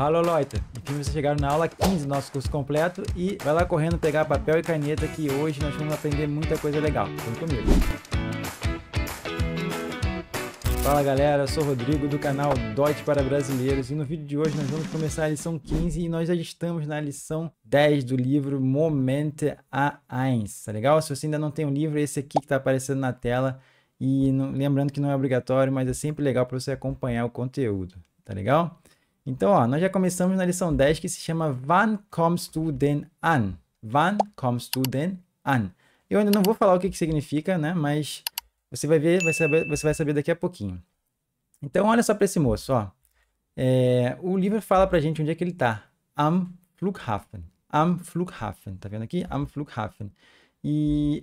Halo Loita. Enfim, vocês chegaram na aula 15 do nosso curso completo e vai lá correndo pegar papel e caneta que hoje nós vamos aprender muita coisa legal. Vem comigo. Fala galera, eu sou o Rodrigo do canal Dot para Brasileiros e no vídeo de hoje nós vamos começar a lição 15 e nós já estamos na lição 10 do livro Momente a Eins, tá legal? Se você ainda não tem o um livro, esse aqui que está aparecendo na tela e não, lembrando que não é obrigatório, mas é sempre legal para você acompanhar o conteúdo, tá legal? Então, ó, nós já começamos na lição 10 que se chama Wann kommst du denn an? Wann kommst du denn an? Eu ainda não vou falar o que, que significa, né? Mas você vai ver, vai saber, você vai saber daqui a pouquinho. Então, olha só para esse moço, ó. É, o livro fala pra gente onde é que ele tá. Am Flughafen. Am Flughafen. Tá vendo aqui? Am Flughafen. E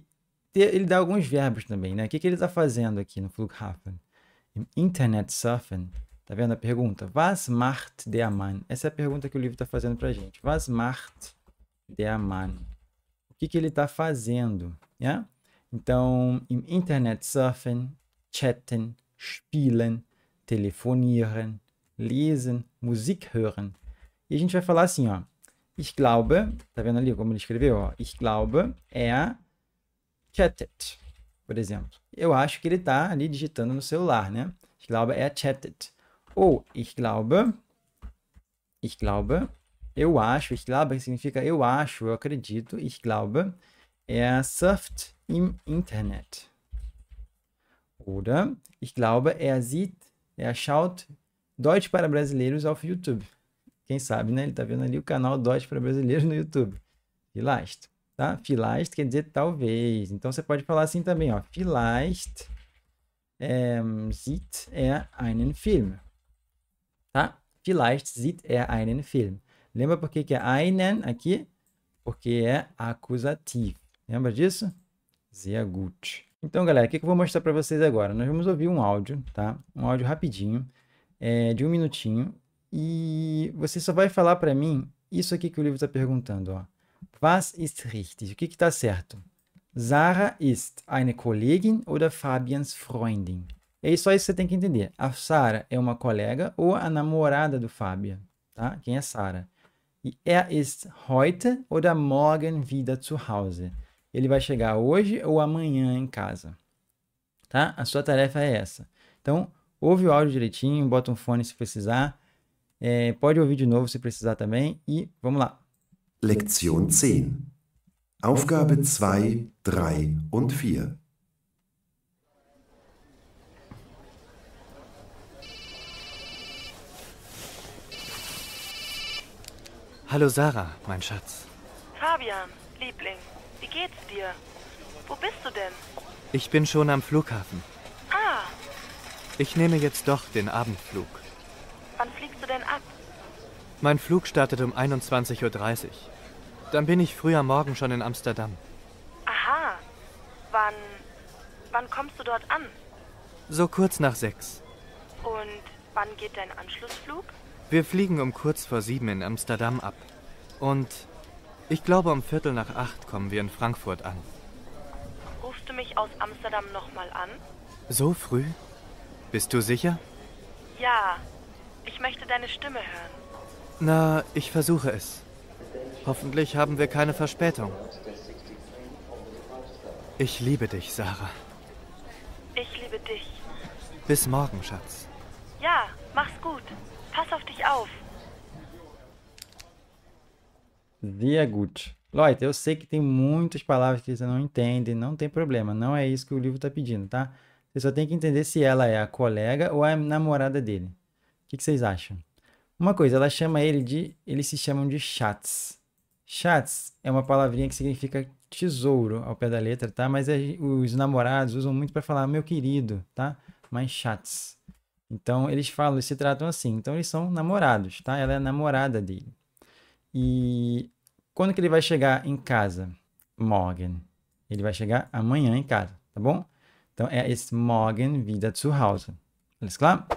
ele dá alguns verbos também, né? O que, que ele tá fazendo aqui no Flughafen? Internet surfen. Tá vendo a pergunta? Was macht der Mann? Essa é a pergunta que o livro está fazendo para a gente. Was macht der Mann? O que, que ele está fazendo? Yeah? Né? Então, im Internet surfen, chatten, spielen, telefonieren, lesen, Musik hören. E a gente vai falar assim, ó. Ich glaube, tá vendo ali como ele escreveu? Ó, ich glaube é chattet, por exemplo. Eu acho que ele está ali digitando no celular, né? Ich glaube er chattet. Ou ich glaube, ich glaube, eu acho, ich glaube significa eu acho, eu acredito, ich glaube, er surft im Internet. Oder ich glaube, er sieht, er schaut Deutsch para brasileiros auf YouTube. Quem sabe, né? Ele tá vendo ali o canal Deutsch para brasileiros no YouTube. Vielleicht, tá? Vielleicht quer dizer talvez. Então você pode falar assim também, ó. Vielleicht ähm, sieht er einen Film. Tá? Vielleicht sieht er einen Film. Lembra por que, que é einen aqui? Porque é acusativo. Lembra disso? Sehr gut. Então, galera, o que, que eu vou mostrar para vocês agora? Nós vamos ouvir um áudio, tá? Um áudio rapidinho, é, de um minutinho. E você só vai falar para mim isso aqui que o livro está perguntando, ó. Was ist richtig? O que está certo? Sarah ist eine Kollegin oder Fabians Freundin? É só isso que você tem que entender. A Sara é uma colega ou a namorada do Fábio, tá? Quem é Sara? E é er ist heute oder morgen wieder zu Hause. Ele vai chegar hoje ou amanhã em casa, tá? A sua tarefa é essa. Então, ouve o áudio direitinho, bota um fone se precisar. É, pode ouvir de novo se precisar também. E vamos lá. Lektion 10. Aufgabe 2, 3 und 4. Hallo Sarah, mein Schatz. Fabian, Liebling, wie geht's dir? Wo bist du denn? Ich bin schon am Flughafen. Ah. Ich nehme jetzt doch den Abendflug. Wann fliegst du denn ab? Mein Flug startet um 21.30 Uhr. Dann bin ich früh am Morgen schon in Amsterdam. Aha. Wann. Wann kommst du dort an? So kurz nach sechs. Und wann geht dein Anschlussflug? Wir fliegen um kurz vor sieben in Amsterdam ab. Und ich glaube, um Viertel nach acht kommen wir in Frankfurt an. Rufst du mich aus Amsterdam nochmal an? So früh? Bist du sicher? Ja, ich möchte deine Stimme hören. Na, ich versuche es. Hoffentlich haben wir keine Verspätung. Ich liebe dich, Sarah. Ich liebe dich. Bis morgen, Schatz. Ja, mach's gut. Pass auf dich auf. Sehr gut. Leute, eu sei que tem muitas palavras que você não entende, não tem problema, não é isso que o livro está pedindo, tá? Você só tem que entender se ela é a colega ou a namorada dele. O que, que vocês acham? Uma coisa, ela chama ele de. Eles se chamam de chats. Chats é uma palavrinha que significa tesouro ao pé da letra, tá? Mas é, os namorados usam muito para falar meu querido, tá? Mas chats. Então eles falam, eles se tratam assim. Então eles são namorados, tá? Ela é namorada dele. E quando que ele vai chegar em casa? Morgen. Ele vai chegar amanhã em casa, tá bom? Então é esse morgen wieder zu Hause. Alles klar?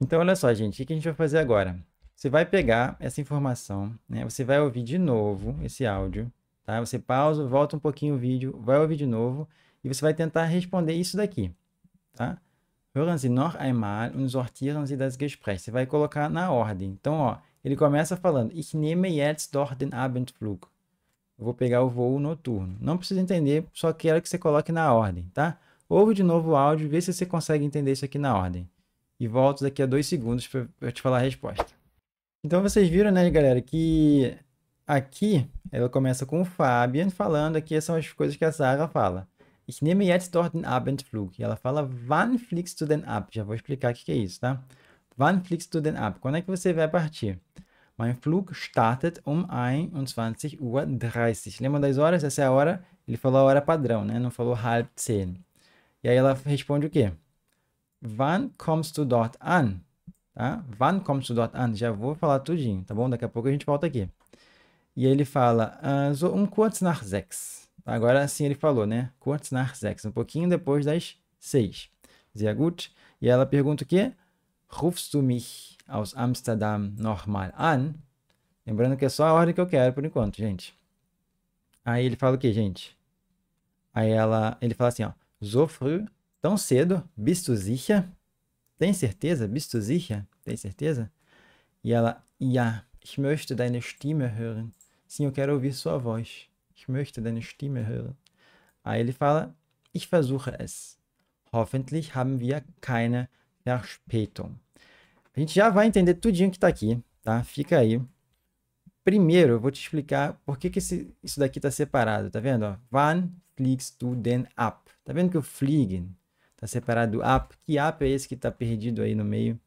Então olha só, gente, o que a gente vai fazer agora? Você vai pegar essa informação, né? Você vai ouvir de novo esse áudio, tá? Você pausa, volta um pouquinho o vídeo, vai ouvir de novo e você vai tentar responder isso daqui, tá? Hören Sie noch einmal und sortieren Sie das Gespräch. Você vai colocar na ordem. Então, ó, ele começa falando: Ich nehme jetzt doch den Abendflug. Eu vou pegar o voo noturno. Não precisa entender, só quero que você coloque na ordem, tá? Ouve de novo o áudio, vê se você consegue entender isso aqui na ordem. E volto daqui a dois segundos para eu te falar a resposta. Então vocês viram, né, galera, que aqui ela começa com o Fabian falando aqui são as coisas que a Sarah fala. Ich nehme jetzt dort den Abendflug. E ela fala, wann fliegst du denn ab? Já vou explicar o que, que é isso, tá? Wann fliegst du denn ab? Quando é que você vai partir? Mein Flug startet um 21.30 Uhr. Lembra das horas? Essa é a hora. Ele falou a hora padrão, né? Não falou halb zehn. E aí ela responde o quê? Wann kommst du dort an? Tá? Wann kommst du dort an? Já vou falar tudinho, tá bom? Daqui a pouco a gente volta aqui. E aí ele fala, uh, so um kurz nach sechs. Agora sim ele falou, né? Kurtz Narsex, um pouquinho depois das seis. Ziagut. E ela pergunta o quê? Rufst du mich aus Amsterdam normal an? Lembrando que é só a ordem que eu quero por enquanto, gente. Aí ele fala o quê, gente? Aí ela, ele fala assim, ó. So früh, tão cedo, bist du sicher? Tem certeza? Bist du sicher? Tem certeza? E ela, ja, ich möchte deine Stimme hören. Sim, eu quero ouvir sua voz. Ich möchte deine Stimme hören. Aí ah, ele fala, ich versuche es. Hoffentlich haben wir keine Verspätung. A gente já vai entender tudinho que está aqui, tá? Fica aí. Primeiro, eu vou te explicar por que, que esse, isso daqui está separado, tá vendo? Ó, wann fliegst du denn ab? Tá vendo que o fliegen está separado do ab? Que ab é esse que está perdido aí no meio?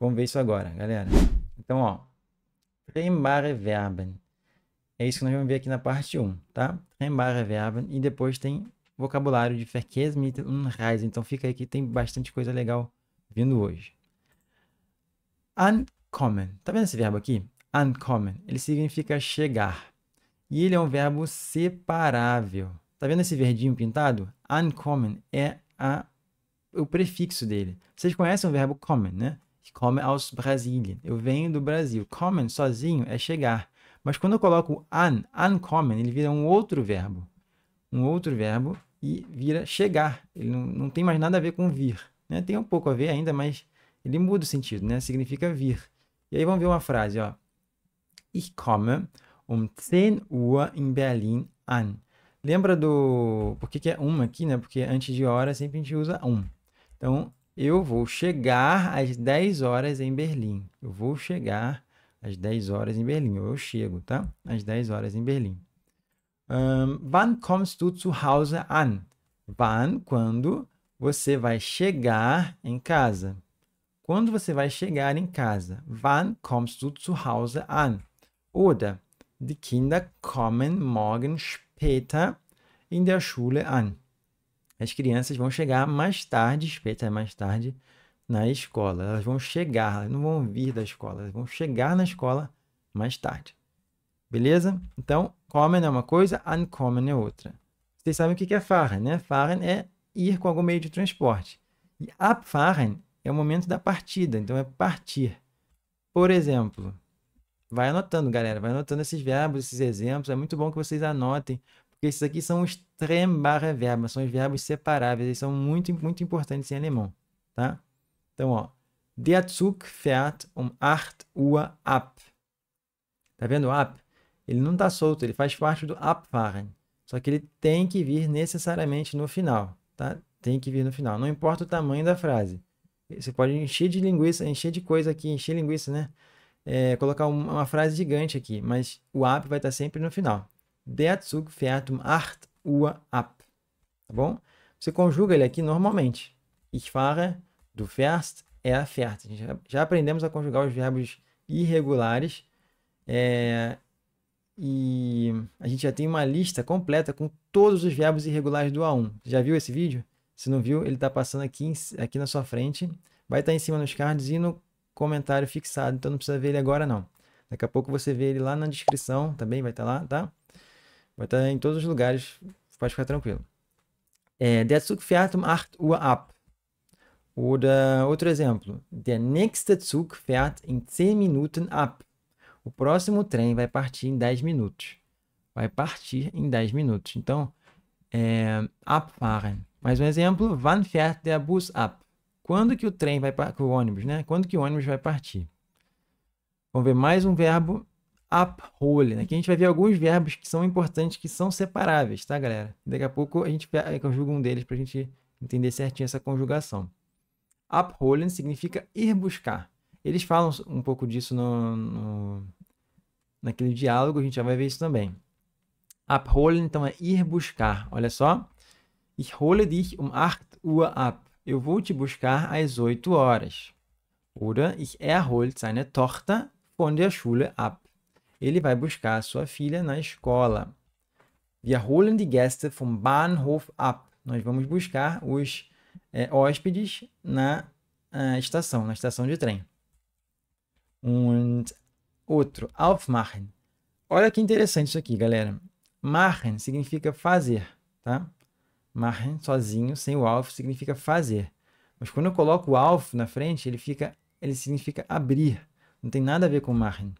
Vamos ver isso agora, galera. Então, ó. Primare Verben. É isso que nós vamos ver aqui na parte 1, tá? Verben e depois tem vocabulário de Verkehrsmittel und Reise. Então fica aí que tem bastante coisa legal vindo hoje. Uncommon. Tá vendo esse verbo aqui? Uncommon. Ele significa chegar. E ele é um verbo separável. Tá vendo esse verdinho pintado? Uncommon é a, o prefixo dele. Vocês conhecem o verbo common, né? Come aus Brasilien. Eu venho do Brasil. Common sozinho é chegar. Mas quando eu coloco an, uncommon, ele vira um outro verbo. Um outro verbo e vira chegar. Ele não, não tem mais nada a ver com vir. Né? Tem um pouco a ver ainda, mas ele muda o sentido, né? Significa vir. E aí vamos ver uma frase, ó. Ich komme um 10 Uhr in Berlin an. Lembra do... Por que, que é um aqui, né? Porque antes de hora sempre a gente usa um. Então, eu vou chegar às 10 horas em Berlim. Eu vou chegar às 10 horas em Berlim. Ou eu chego, tá? Às 10 horas em Berlim. Um, wann kommst du zu Hause an? Wann, quando você vai chegar em casa. Quando você vai chegar em casa. Wann kommst du zu Hause an? Oder die Kinder kommen morgen später in der Schule an. As crianças vão chegar mais tarde, später mais tarde, na escola. Elas vão chegar, não vão vir da escola, elas vão chegar na escola mais tarde. Beleza? Então, common é uma coisa, uncommon é outra. Vocês sabem o que é fahren, né? Fahren é ir com algum meio de transporte. E abfahren é o momento da partida, então é partir. Por exemplo, vai anotando, galera, vai anotando esses verbos, esses exemplos. É muito bom que vocês anotem, porque esses aqui são os trem barra verbos, são os verbos separáveis, eles são muito, muito importantes em alemão, tá? Então, ó, der Zug fährt um 8 Uhr ab. Tá vendo o ab? Ele não está solto, ele faz parte do abfahren. Só que ele tem que vir necessariamente no final, tá? Tem que vir no final, não importa o tamanho da frase. Você pode encher de linguiça, encher de coisa aqui, encher linguiça, né? É, colocar uma frase gigante aqui, mas o ab vai estar tá sempre no final. Der Zug fährt um 8 Uhr ab. Tá bom? Você conjuga ele aqui normalmente. Ich fahre do first é a first. Já, já aprendemos a conjugar os verbos irregulares. É, e a gente já tem uma lista completa com todos os verbos irregulares do A1. Já viu esse vídeo? Se não viu, ele está passando aqui, em, aqui na sua frente. Vai estar tá em cima nos cards e no comentário fixado, então não precisa ver ele agora não. Daqui a pouco você vê ele lá na descrição, também vai estar tá lá, tá? Vai estar tá em todos os lugares, pode ficar tranquilo. É, der um Uhr ab. Oder outro exemplo: Der nächste Zug fährt in 10 Minuten ab. O próximo trem vai partir em 10 minutos. Vai partir em 10 minutos. Então, é, abfahren. Mais um exemplo: Wann fährt der Bus ab? Quando que o trem vai partir? O ônibus, né? Quando que o ônibus vai partir? Vamos ver mais um verbo abholen. Aqui a gente vai ver alguns verbos que são importantes, que são separáveis, tá, galera? Daqui a pouco a gente conjuga um deles para a gente entender certinho essa conjugação. Upholen significa ir buscar. Eles falam um pouco disso no, no, naquele diálogo, a gente já vai ver isso também. Upholen, então, é ir buscar. Olha só. Ich hole dich um 8 Uhr ab. Eu vou te buscar às 8 horas. Oder ich erhole seine Tochter von der Schule ab. Ele vai buscar a sua filha na escola. Wir holen die Gäste vom Bahnhof ab. Nós vamos buscar os é, hóspedes na uh, estação, na estação de trem. Und outro, aufmachen. Olha que interessante isso aqui, galera. Machen significa fazer, tá? Machen sozinho, sem o auf, significa fazer. Mas quando eu coloco o auf na frente, ele fica, ele significa abrir. Não tem nada a ver com machen.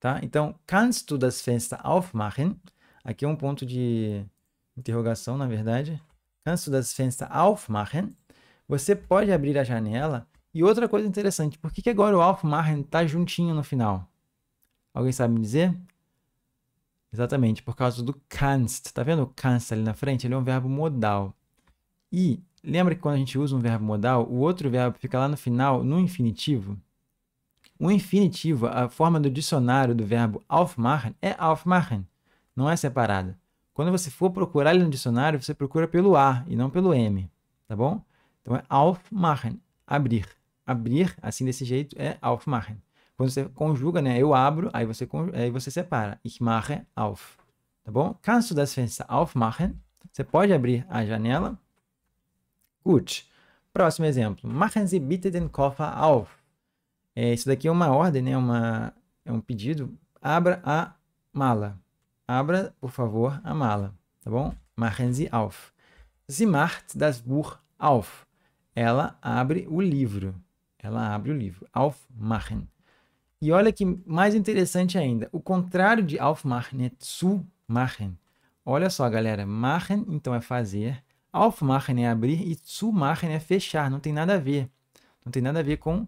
Tá? Então, kannst du das Fenster aufmachen? Aqui é um ponto de interrogação, na verdade antes das Fenster aufmachen, você pode abrir a janela. E outra coisa interessante, por que, que agora o aufmachen está juntinho no final? Alguém sabe me dizer? Exatamente, por causa do kannst. Tá vendo o kannst ali na frente? Ele é um verbo modal. E lembra que quando a gente usa um verbo modal, o outro verbo fica lá no final, no infinitivo? O infinitivo, a forma do dicionário do verbo aufmachen é aufmachen, não é separada. Quando você for procurar ele no dicionário, você procura pelo A e não pelo M, tá bom? Então é aufmachen, abrir. Abrir, assim desse jeito, é aufmachen. Quando você conjuga, né? Eu abro, aí você, aí você separa. Ich mache auf, tá bom? Caso das diferença aufmachen, você pode abrir a janela. Gut. Próximo exemplo. Machen Sie bitte den Koffer auf. É, isso daqui é uma ordem, né? Uma, é um pedido. Abra a mala. Abra, por favor, a mala, tá bom? Machen Sie auf. Sie macht das Buch auf. Ela abre o livro. Ela abre o livro. Aufmachen. E olha que mais interessante ainda. O contrário de aufmachen é zu machen. Olha só, galera. Machen, então, é fazer. Aufmachen é abrir e zu machen é fechar. Não tem nada a ver. Não tem nada a ver com,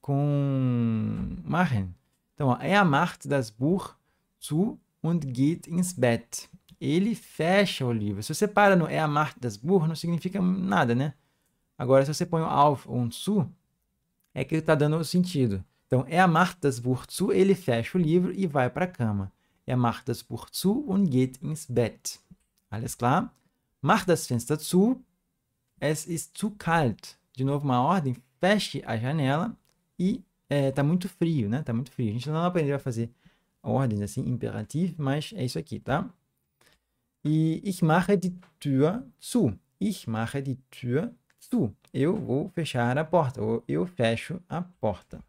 com machen. Então, ó, é a Macht das Buch zu und geht ins Bett. Ele fecha o livro. Se você para no Er é macht das Buch, não significa nada, né? Agora, se você põe o auf und zu, é que ele está dando o sentido. Então, er é macht das Buch zu, ele fecha o livro e vai para é a cama. Er macht das Buch zu und geht ins Bett. Alles klar? Mach das Fenster zu, es ist zu kalt. De novo, uma ordem, feche a janela e está é, tá muito frio, né? Está muito frio. A gente não aprendeu a fazer ordens assim, imperativo, mas é isso aqui, tá? E ich mache die Tür zu. Ich mache die Tür zu. Eu vou fechar a porta, ou eu fecho a porta.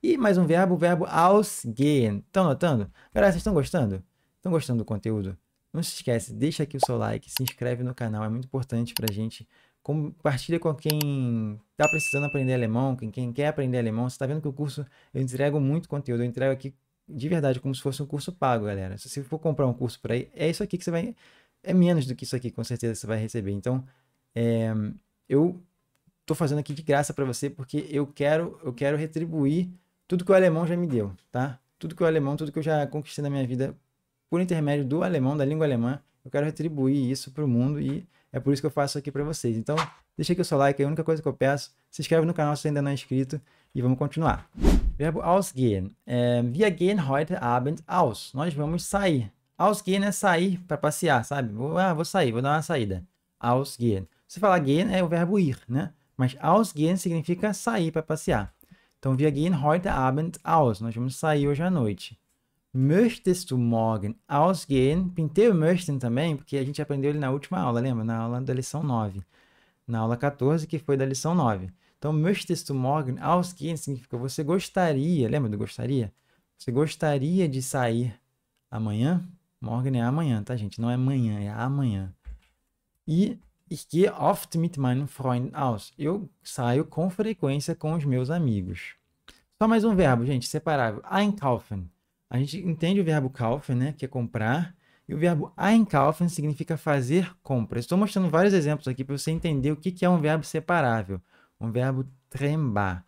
E mais um verbo, o verbo ausgehen. Estão notando? Galera, vocês estão gostando? Estão gostando do conteúdo? Não se esquece, deixa aqui o seu like, se inscreve no canal, é muito importante a gente. Compartilha com quem está precisando aprender alemão, com quem quer aprender alemão. Você está vendo que o curso eu entrego muito conteúdo, eu entrego aqui de verdade, como se fosse um curso pago, galera. Se você for comprar um curso por aí, é isso aqui que você vai. É menos do que isso aqui, com certeza, você vai receber. Então, é, eu tô fazendo aqui de graça para você porque eu quero, eu quero retribuir tudo que o alemão já me deu, tá? Tudo que o alemão, tudo que eu já conquistei na minha vida por intermédio do alemão, da língua alemã, eu quero retribuir isso para o mundo e é por isso que eu faço aqui para vocês. Então, deixa aqui o seu like, é a única coisa que eu peço. Se inscreve no canal se ainda não é inscrito e vamos continuar. Verbo ausgehen. É, wir gehen heute Abend aus. Nós vamos sair. Ausgehen é sair para passear, sabe? Vou, ah, vou sair, vou dar uma saída. Ausgehen. Se falar gehen é o verbo ir, né? Mas ausgehen significa sair para passear. Então, wir gehen heute Abend aus. Nós vamos sair hoje à noite. Möchtest du morgen ausgehen? Pintei o möchten também, porque a gente aprendeu ele na última aula, lembra? Na aula da lição 9. Na aula 14, que foi da lição 9. Então, möchtest du morgen ausgehen significa você gostaria, lembra do gostaria? Você gostaria de sair amanhã? Morgen é amanhã, tá, gente? Não é amanhã, é amanhã. E ich gehe oft mit meinen Freunden aus. Eu saio com frequência com os meus amigos. Só mais um verbo, gente, separável. Einkaufen. A gente entende o verbo kaufen, né, que é comprar, e o verbo einkaufen significa fazer compras. Estou mostrando vários exemplos aqui para você entender o que é um verbo separável um verbo trembar.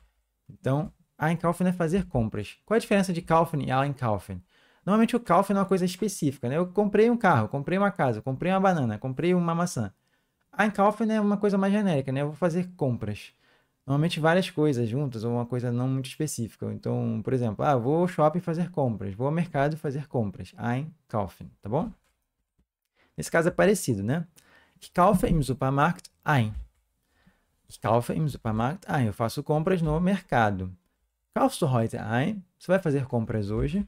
Então, einkaufen é fazer compras. Qual a diferença de kaufen e einkaufen? Normalmente o kaufen é uma coisa específica, né? Eu comprei um carro, comprei uma casa, comprei uma banana, comprei uma maçã. Einkaufen é uma coisa mais genérica, né? Eu vou fazer compras. Normalmente várias coisas juntas ou uma coisa não muito específica. Então, por exemplo, ah, vou ao shopping fazer compras, vou ao mercado fazer compras. Einkaufen, tá bom? Nesse caso é parecido, né? Ich im Supermarkt ein kaufe im Supermarkt ein. Ah, eu faço compras no mercado. Kaufst du heute ein? Você vai fazer compras hoje.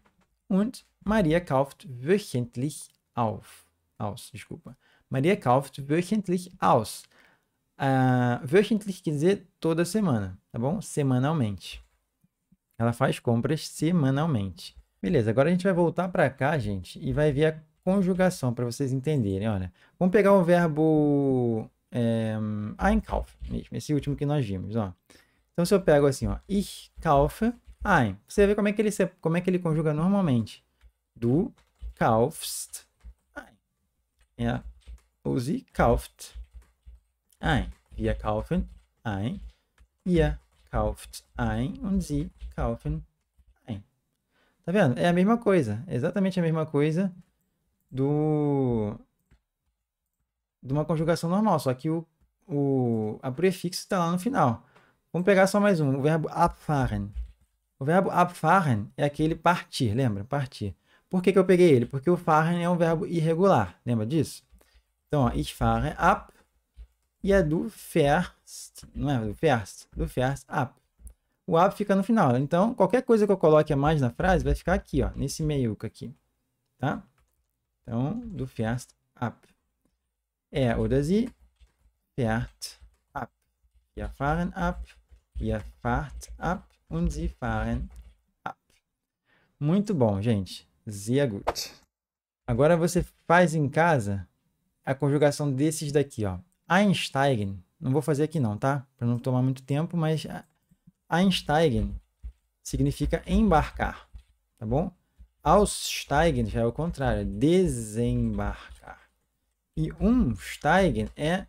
Und Maria kauft wöchentlich auf. Aus, desculpa. Maria kauft wöchentlich aus. Uh, wöchentlich quer dizer toda semana, tá bom? Semanalmente. Ela faz compras semanalmente. Beleza, agora a gente vai voltar para cá, gente, e vai ver a conjugação para vocês entenderem. Olha, vamos pegar o verbo é, Einkaufen mesmo, esse último que nós vimos, ó. Então, se eu pego assim, ó, ich kaufe ein, você vê como é que ele, como é que ele conjuga normalmente. Du kaufst ein. É, ou sie kauft ein. Wir kaufen ein. Ihr kauft ein und sie kaufen ein. Tá vendo? É a mesma coisa, exatamente a mesma coisa do de uma conjugação normal, só que o, o a prefixo está lá no final. Vamos pegar só mais um, o verbo abfahren. O verbo abfahren é aquele partir, lembra? Partir. Por que, que eu peguei ele? Porque o fahren é um verbo irregular, lembra disso? Então, ó, ich fahre ab e é do fährst, não é? Do fährst, do fährst ab. O ab fica no final. Então, qualquer coisa que eu coloque a mais na frase vai ficar aqui, ó, nesse meiuca aqui, tá? Então, do fährst ab. Er oder sie fährt ab. Wir fahren ab. Ihr fahrt ab. Und sie fahren ab. Muito bom, gente. Sehr gut. Agora você faz em casa a conjugação desses daqui, ó. Einsteigen. Não vou fazer aqui não, tá? Para não tomar muito tempo, mas Einsteigen significa embarcar, tá bom? Aussteigen já é o contrário, é desembarcar. E um steigen é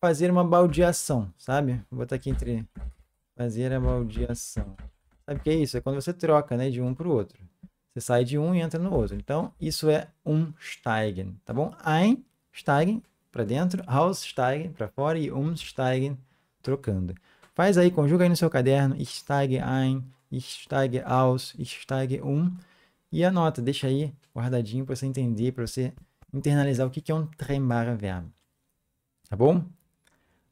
fazer uma baldeação, sabe? Vou botar aqui entre fazer a baldeação. Sabe o que é isso? É quando você troca, né, de um para o outro. Você sai de um e entra no outro. Então, isso é um steigen, tá bom? Ein steigen para dentro, aus steigen para fora e um steigen trocando. Faz aí, conjuga aí no seu caderno, steigen ein, steigen aus, steigen um e anota, deixa aí guardadinho para você entender, para você internalizar o que é um tremar verbo. Tá bom?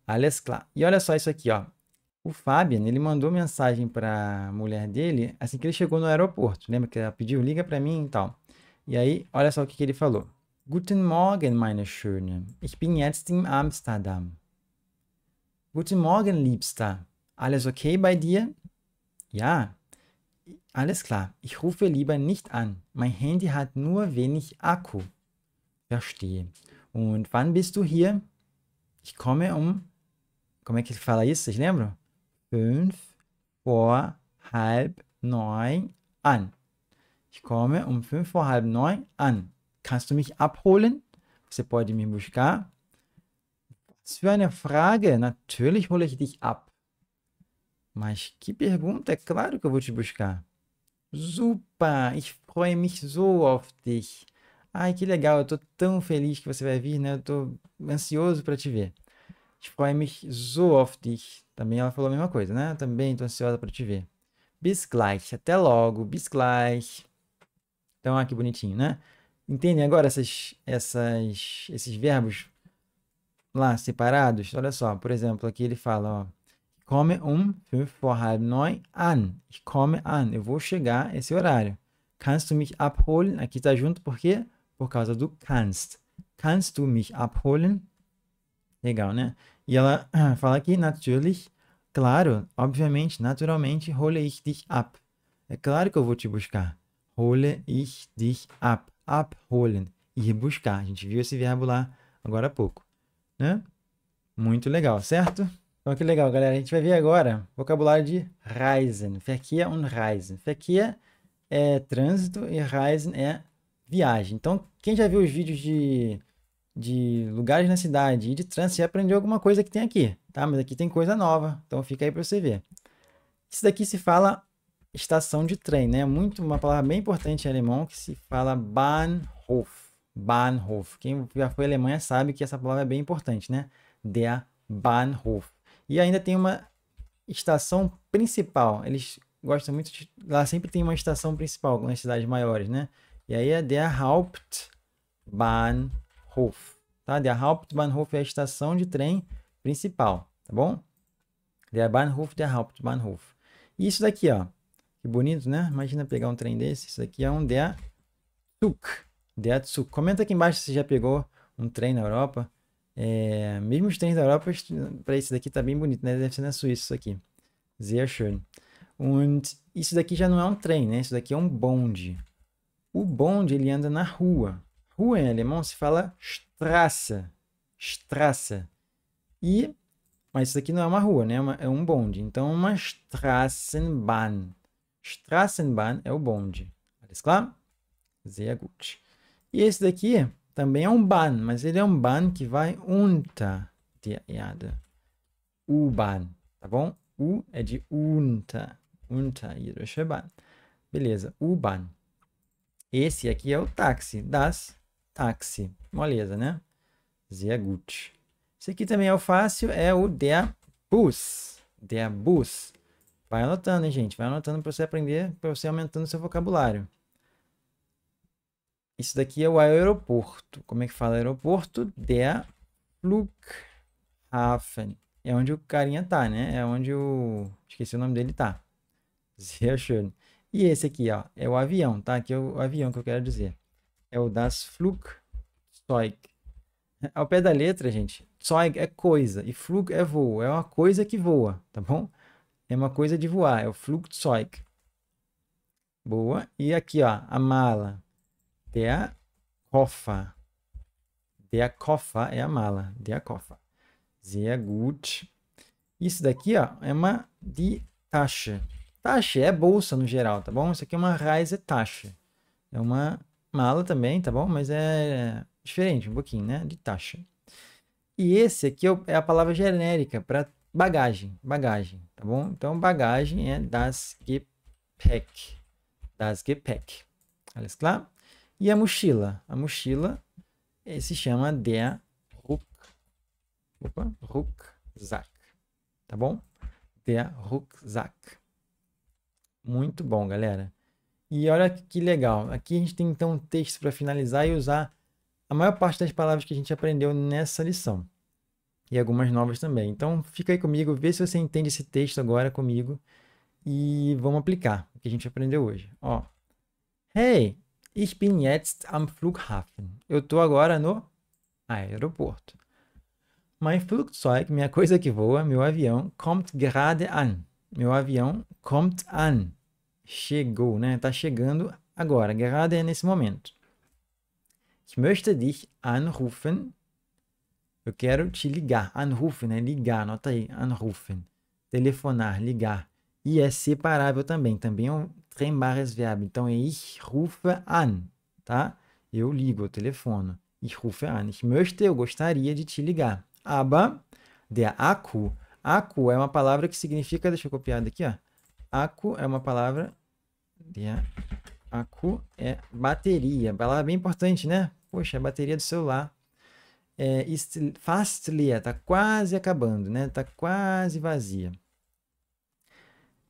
Alles klar. E olha só isso aqui, ó. O Fabian, ele mandou mensagem para a mulher dele assim que ele chegou no aeroporto. Lembra que ela pediu liga para mim e tal. E aí, olha só o que, que ele falou. Guten Morgen, meine Schöne. Ich bin jetzt in Amsterdam. Guten Morgen, Liebster. Alles okay bei dir? Ja. Alles klar. Ich rufe lieber nicht an. Mein Handy hat nur wenig Akku. Verstehe. Und wann bist du hier? Ich komme um. Como é que fala isso? Vocês lembram? Fünf vor halb neun an. Ich komme um fünf vor halb neun an. Kannst du mich abholen? Você pode me buscar? Was für eine Frage. Natürlich hole ich dich ab. Mas que pergunta. claro que eu vou te buscar. Super. Ich freue mich so auf dich. Ai, que legal, eu tô tão feliz que você vai vir, né? Eu tô ansioso para te ver. Ich freue mich so auf dich. Também ela falou a mesma coisa, né? também tô ansiosa para te ver. Bis gleich, até logo, bis gleich. Então, olha ah, que bonitinho, né? Entendem agora essas, essas, esses verbos lá separados? Olha só, por exemplo, aqui ele fala, ó. um fünf vor halb neun an. Ich komme an. Eu vou chegar esse horário. Kannst du mich abholen? Aqui tá junto porque por causa do kannst. Kannst du mich abholen? Legal, né? E ela fala aqui, natürlich, claro, obviamente, naturalmente, hole ich dich ab. É claro que eu vou te buscar. Hole ich dich ab. Abholen. Ir buscar. A gente viu esse verbo lá agora há pouco. Né? Muito legal, certo? Então, que legal, galera. A gente vai ver agora vocabulário de reisen. Verkehr é und reisen. Verkehr é, é trânsito e reisen é viagem. Então, quem já viu os vídeos de, de lugares na cidade e de trânsito, já aprendeu alguma coisa que tem aqui, tá? Mas aqui tem coisa nova, então fica aí para você ver. Isso daqui se fala estação de trem, né? Muito, uma palavra bem importante em alemão que se fala Bahnhof. Bahnhof. Quem já foi à Alemanha sabe que essa palavra é bem importante, né? Der Bahnhof. E ainda tem uma estação principal. Eles gostam muito de... Lá sempre tem uma estação principal nas cidades maiores, né? E aí é der Hauptbahnhof, tá? Der Hauptbahnhof é a estação de trem principal, tá bom? Der Bahnhof, der Hauptbahnhof. E isso daqui, ó. Que bonito, né? Imagina pegar um trem desse. Isso daqui é um der Zug. Der Zug. Comenta aqui embaixo se já pegou um trem na Europa. É, mesmo os trens da Europa, para esse daqui tá bem bonito, né? Deve ser na Suíça isso aqui. Sehr schön. Und isso daqui já não é um trem, né? Isso daqui é um bonde. O bonde ele anda na rua. Rua em alemão se fala Straße. Straße. E mas isso aqui não é uma rua, né? É, é um bonde. Então uma Straßenbahn. Straßenbahn é o bonde. Alles klar? Sehr gut. E esse daqui também é um Bahn, mas ele é um Bahn que vai unter der Erde. U-Bahn, tá bom? U é de unter, unterirdische é Bahn. Beleza, U-Bahn. Esse aqui é o táxi, das táxi. Moleza, né? Sehr gut. Esse aqui também é o fácil, é o der Bus. Der Bus. Vai anotando, hein, gente? Vai anotando para você aprender, para você aumentando seu vocabulário. Isso daqui é o aeroporto. Como é que fala aeroporto? Der Flughafen. É onde o carinha tá, né? É onde o... Esqueci o nome dele, tá. Sehr schön. E esse aqui, ó, é o avião, tá? Aqui é o avião que eu quero dizer. É o das Flugzeug. Ao pé da letra, gente, Zeug é coisa e Flug é voo. É uma coisa que voa, tá bom? É uma coisa de voar, é o Flugzeug. Boa. E aqui, ó, a mala. Der Koffer. Der Koffer é a mala. Der Koffer. Sehr gut. Isso daqui, ó, é uma de taxa Taxa é bolsa no geral, tá bom? Isso aqui é uma Reise taxa. É uma mala também, tá bom? Mas é diferente um pouquinho, né? De taxa. E esse aqui é, é a palavra genérica para bagagem, bagagem, tá bom? Então, bagagem é das Gepäck, das Gepäck, alles klar? E a mochila, a mochila eh, se chama der Ruck, opa, Rucksack, tá bom? Der Rucksack. Muito bom, galera. E olha que legal. Aqui a gente tem então um texto para finalizar e usar a maior parte das palavras que a gente aprendeu nessa lição. E algumas novas também. Então fica aí comigo, vê se você entende esse texto agora comigo e vamos aplicar o que a gente aprendeu hoje. Ó. Hey, ich bin jetzt am Flughafen. Eu tô agora no aeroporto. Mein Flugzeug, minha coisa que voa, meu avião, kommt gerade an. Meu avião kommt an. Chegou, né? Tá chegando agora, gerade nesse momento. Ich möchte dich anrufen. Eu quero te ligar. Anrufen é ligar, anota aí. Anrufen. Telefonar, ligar. E é separável também. Também é um trem barras verbo. Então é ich rufe an, tá? Eu ligo, eu telefono. Ich rufe an. Ich möchte, eu gostaria de te ligar. Aber der Akku Aku é uma palavra que significa, deixa eu copiar daqui, ó. Acu é uma palavra. Aku é bateria. Palavra bem importante, né? Poxa, a é bateria do celular. É, fastlia, tá quase acabando, né? Tá quase vazia.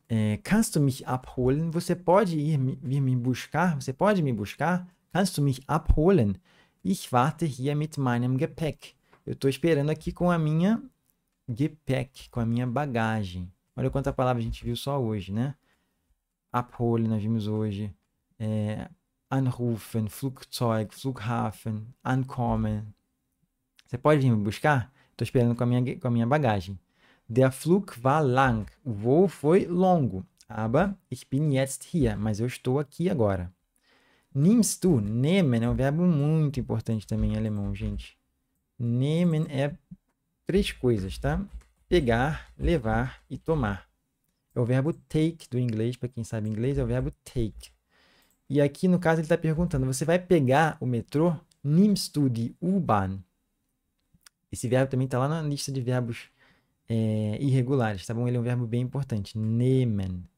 É, kannst du mich abholen? Você pode ir vir me buscar? Você pode me buscar? Kannst du mich abholen? Ich warte hier mit meinem Gepäck. Eu estou esperando aqui com a minha Gepäck, com a minha bagagem. Olha quanta palavra a gente viu só hoje, né? Abholen nós vimos hoje. É, anrufen, Flugzeug, Flughafen, ankommen. Você pode vir me buscar? Estou esperando com a, minha, com a minha bagagem. Der Flug war lang. O voo foi longo. Aber ich bin jetzt hier. Mas eu estou aqui agora. Nimmst du? Nehmen é um verbo muito importante também em alemão, gente. Nehmen é três coisas, tá? Pegar, levar e tomar. É o verbo take do inglês, para quem sabe inglês, é o verbo take. E aqui, no caso, ele está perguntando: você vai pegar o metrô? Nimmst du die U-Bahn? Esse verbo também está lá na lista de verbos é, irregulares, tá bom? Ele é um verbo bem importante. Nehmen.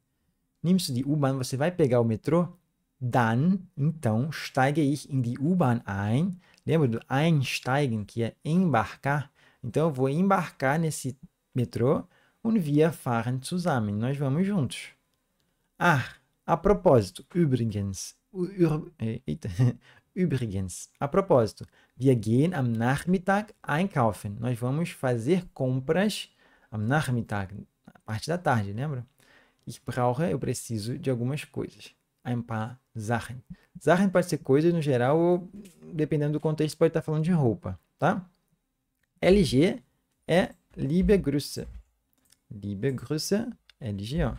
Nimmst du die U-Bahn? Você vai pegar o metrô? Dann, então, steige ich in die U-Bahn ein. Lembra do einsteigen, que é embarcar? Então eu vou embarcar nesse metrô und wir fahren zusammen. Nós vamos juntos. Ah, a propósito, übrigens. Ur, eita, übrigens, a propósito, wir gehen am Nachmittag einkaufen. Nós vamos fazer compras am Nachmittag, a parte da tarde, lembra? Ich brauche, eu preciso de algumas coisas. Ein paar Sachen. Sachen pode ser coisas no geral ou, dependendo do contexto, pode estar tá falando de roupa, tá? LG é Liebe Grüße, LG, ó.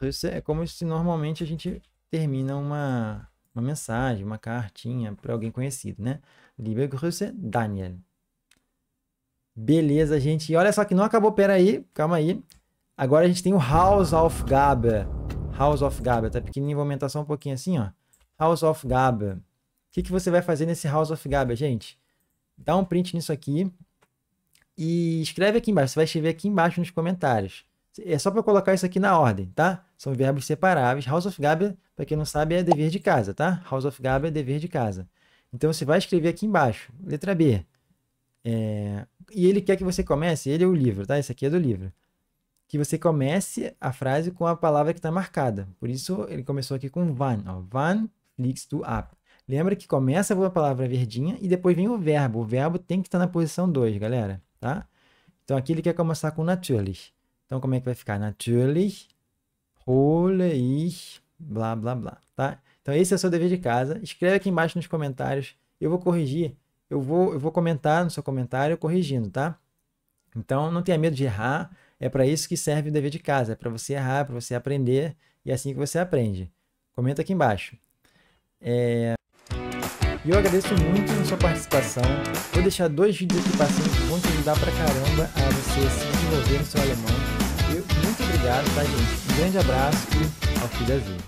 Grüße é como se normalmente a gente termina uma, uma mensagem, uma cartinha para alguém conhecido, né? Grüße, Daniel. Beleza, gente. E olha só que não acabou. Pera aí, calma aí. Agora a gente tem o House of Gaba. House of Gaba. Tá pequenininho, vou aumentar só um pouquinho assim, ó. House of Gaba. O que, que você vai fazer nesse House of Gaba, gente? dá um print nisso aqui e escreve aqui embaixo. Você vai escrever aqui embaixo nos comentários. É só para colocar isso aqui na ordem, tá? São verbos separáveis. House of Gabia, para quem não sabe, é dever de casa, tá? House of Gabia é dever de casa. Então você vai escrever aqui embaixo, letra B. É... E ele quer que você comece, ele é o livro, tá? Esse aqui é do livro. Que você comece a frase com a palavra que está marcada. Por isso ele começou aqui com van, ó. Van fliegt du ab. Lembra que começa com a palavra verdinha e depois vem o verbo. O verbo tem que estar na posição 2, galera, tá? Então aqui ele quer começar com natürlich. Então como é que vai ficar? Natürlich, hole ich, blá, blá, blá, tá? Então esse é o seu dever de casa. Escreve aqui embaixo nos comentários. Eu vou corrigir. Eu vou, eu vou comentar no seu comentário corrigindo, tá? Então não tenha medo de errar. É para isso que serve o dever de casa. É para você errar, é para você aprender e é assim que você aprende. Comenta aqui embaixo. É... E eu agradeço muito a sua participação. Vou deixar dois vídeos aqui passando que vão te ajudar pra caramba a você se desenvolver no seu alemão. E muito obrigado, tá, gente? Um grande abraço e ao vida.